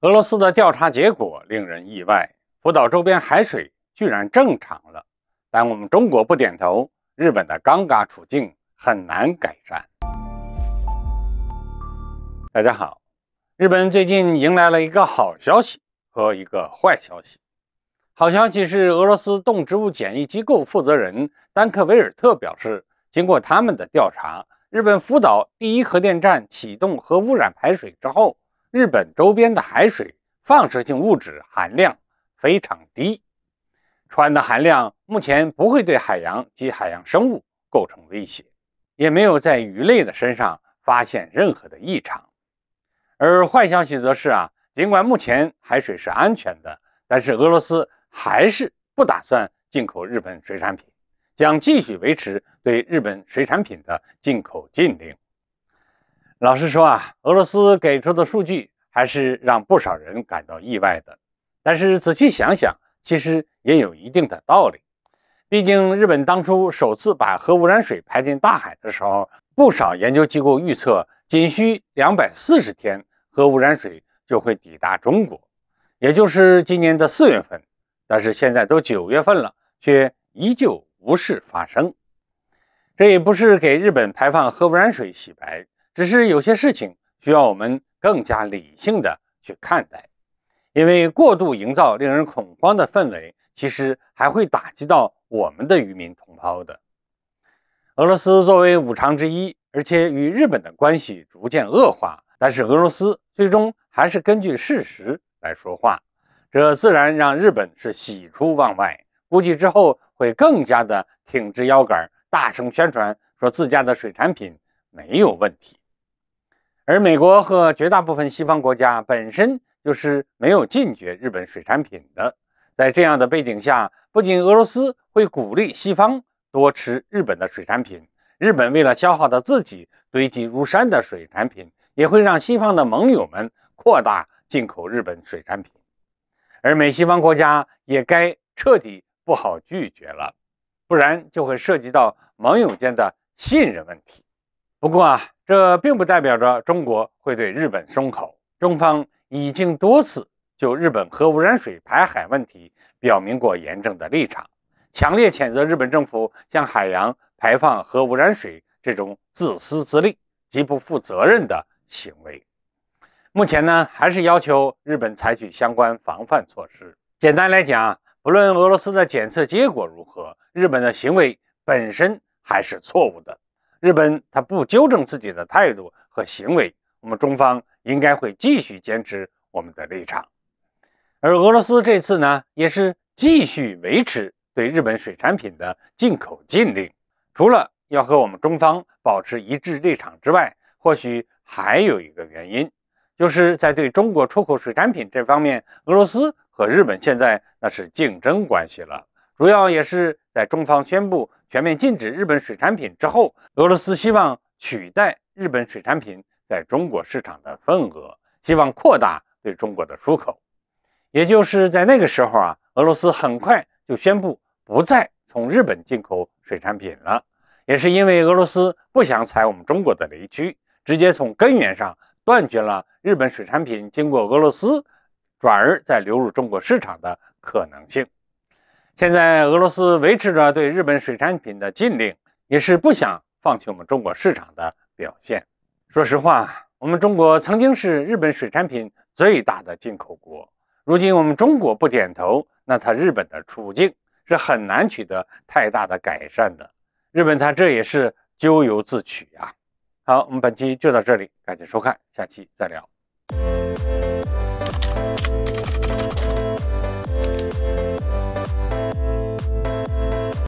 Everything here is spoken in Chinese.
俄罗斯的调查结果令人意外，福岛周边海水居然正常了。但我们中国不点头，日本的尴尬处境很难改善。大家好，日本最近迎来了一个好消息和一个坏消息。好消息是，俄罗斯动植物检疫机构负责人丹克维尔特表示，经过他们的调查，日本福岛第一核电站启动核污染排水之后。日本周边的海水放射性物质含量非常低，氚的含量目前不会对海洋及海洋生物构成威胁，也没有在鱼类的身上发现任何的异常。而坏消息则是啊，尽管目前海水是安全的，但是俄罗斯还是不打算进口日本水产品，将继续维持对日本水产品的进口禁令。老实说啊，俄罗斯给出的数据还是让不少人感到意外的。但是仔细想想，其实也有一定的道理。毕竟日本当初首次把核污染水排进大海的时候，不少研究机构预测，仅需两百四十天，核污染水就会抵达中国，也就是今年的四月份。但是现在都九月份了，却依旧无事发生。这也不是给日本排放核污染水洗白。只是有些事情需要我们更加理性的去看待，因为过度营造令人恐慌的氛围，其实还会打击到我们的渔民同胞的。俄罗斯作为五常之一，而且与日本的关系逐渐恶化，但是俄罗斯最终还是根据事实来说话，这自然让日本是喜出望外，估计之后会更加的挺直腰杆，大声宣传说自家的水产品没有问题。而美国和绝大部分西方国家本身就是没有禁绝日本水产品的，在这样的背景下，不仅俄罗斯会鼓励西方多吃日本的水产品，日本为了消耗的自己堆积如山的水产品，也会让西方的盟友们扩大进口日本水产品，而美西方国家也该彻底不好拒绝了，不然就会涉及到盟友间的信任问题。不过啊。这并不代表着中国会对日本松口。中方已经多次就日本核污染水排海问题表明过严正的立场，强烈谴责日本政府向海洋排放核污染水这种自私自利、极不负责任的行为。目前呢，还是要求日本采取相关防范措施。简单来讲，不论俄罗斯的检测结果如何，日本的行为本身还是错误的。日本他不纠正自己的态度和行为，我们中方应该会继续坚持我们的立场。而俄罗斯这次呢，也是继续维持对日本水产品的进口禁令。除了要和我们中方保持一致立场之外，或许还有一个原因，就是在对中国出口水产品这方面，俄罗斯和日本现在那是竞争关系了。主要也是在中方宣布。全面禁止日本水产品之后，俄罗斯希望取代日本水产品在中国市场的份额，希望扩大对中国的出口。也就是在那个时候啊，俄罗斯很快就宣布不再从日本进口水产品了，也是因为俄罗斯不想踩我们中国的雷区，直接从根源上断绝了日本水产品经过俄罗斯转而再流入中国市场的可能性。现在俄罗斯维持着对日本水产品的禁令，也是不想放弃我们中国市场的表现。说实话，我们中国曾经是日本水产品最大的进口国。如今我们中国不点头，那他日本的处境是很难取得太大的改善的。日本他这也是咎由自取呀。好，我们本期就到这里，感谢收看，下期再聊。